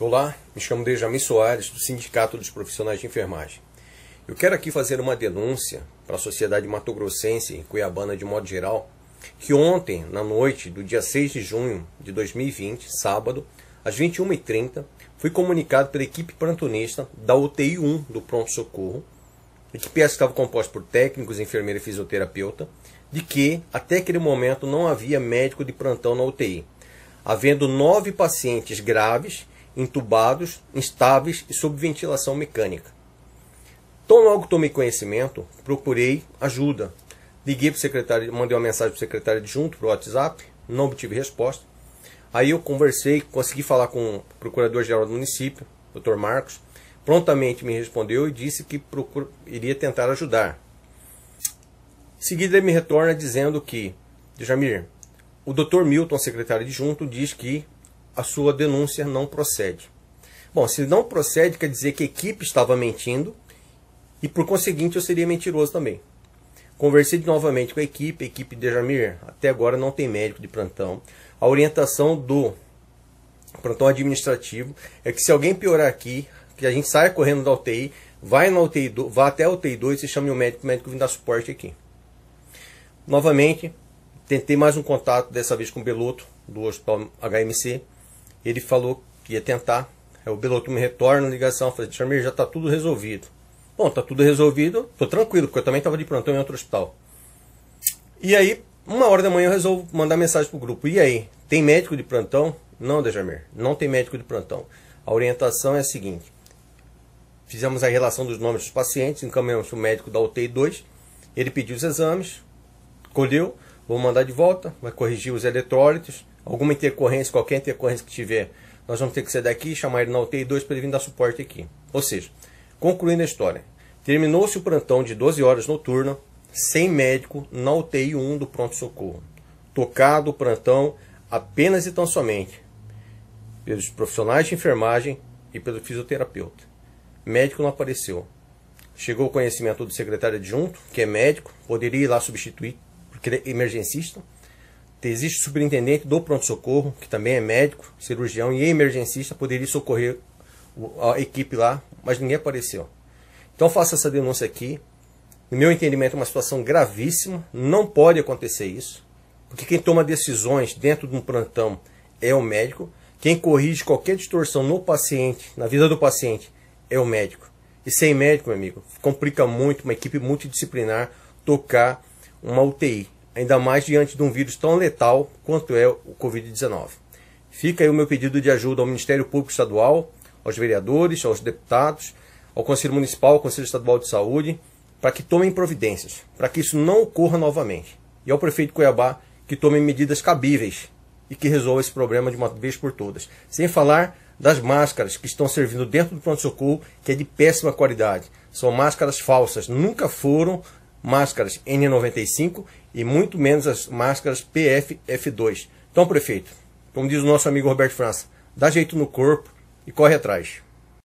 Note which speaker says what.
Speaker 1: Olá, me chamo Dejami Soares, do Sindicato dos Profissionais de Enfermagem. Eu quero aqui fazer uma denúncia para a sociedade matogrossense e cuiabana de modo geral, que ontem, na noite do dia 6 de junho de 2020, sábado, às 21h30, fui comunicado pela equipe plantonista da UTI 1 do Pronto Socorro, equipe essa estava composta por técnicos, enfermeira e fisioterapeuta, de que até aquele momento não havia médico de plantão na UTI, havendo nove pacientes graves entubados, instáveis e sob ventilação mecânica. Tão logo tomei conhecimento, procurei ajuda. Liguei para o secretário, mandei uma mensagem para o secretário adjunto, para o WhatsApp, não obtive resposta. Aí eu conversei, consegui falar com o procurador-geral do município, Dr. Marcos, prontamente me respondeu e disse que iria tentar ajudar. Em seguida ele me retorna dizendo que, Jamir, o Dr. Milton, secretário adjunto, diz que a sua denúncia não procede. Bom, se não procede, quer dizer que a equipe estava mentindo e, por conseguinte, eu seria mentiroso também. Conversei novamente com a equipe, a equipe de Jamir, até agora não tem médico de plantão. A orientação do plantão administrativo é que se alguém piorar aqui, que a gente saia correndo da UTI, vai na UTI, do, vá até a UTI 2 e chame o médico, o médico vem dar suporte aqui. Novamente, tentei mais um contato, dessa vez com o Beloto, do Hospital HMC ele falou que ia tentar. Aí o Belotum me retorna na ligação, falei, Charmir, já está tudo resolvido. Bom, está tudo resolvido, tô tranquilo, porque eu também estava de plantão em outro hospital. E aí, uma hora da manhã eu resolvo mandar mensagem pro grupo. E aí, tem médico de plantão? Não, Dejamir, não tem médico de plantão. A orientação é a seguinte. Fizemos a relação dos nomes dos pacientes, encaminhamos o médico da UTI 2, ele pediu os exames, colheu, vou mandar de volta, vai corrigir os eletrólitos, alguma intercorrência, qualquer intercorrência que tiver, nós vamos ter que sair daqui, chamar ele na UTI 2 para ele vir dar suporte aqui. Ou seja, concluindo a história, terminou-se o plantão de 12 horas noturna, sem médico, na UTI 1 do pronto-socorro. Tocado o plantão apenas e tão somente pelos profissionais de enfermagem e pelo fisioterapeuta. Médico não apareceu. Chegou o conhecimento do secretário adjunto, que é médico, poderia ir lá substituir é emergencista. Existe o superintendente do pronto-socorro, que também é médico, cirurgião e emergencista, poderia socorrer a equipe lá, mas ninguém apareceu. Então faça essa denúncia aqui. No meu entendimento, é uma situação gravíssima, não pode acontecer isso, porque quem toma decisões dentro de um plantão é o médico, quem corrige qualquer distorção no paciente, na vida do paciente, é o médico. E sem médico, meu amigo, complica muito uma equipe multidisciplinar tocar uma UTI, ainda mais diante de um vírus tão letal quanto é o Covid-19. Fica aí o meu pedido de ajuda ao Ministério Público Estadual, aos vereadores, aos deputados, ao Conselho Municipal, ao Conselho Estadual de Saúde, para que tomem providências, para que isso não ocorra novamente. E ao prefeito de Cuiabá, que tome medidas cabíveis e que resolva esse problema de uma vez por todas. Sem falar das máscaras que estão servindo dentro do pronto-socorro, que é de péssima qualidade. São máscaras falsas, nunca foram máscaras N95 e muito menos as máscaras PFF2. Então, prefeito, como diz o nosso amigo Roberto França, dá jeito no corpo e corre atrás.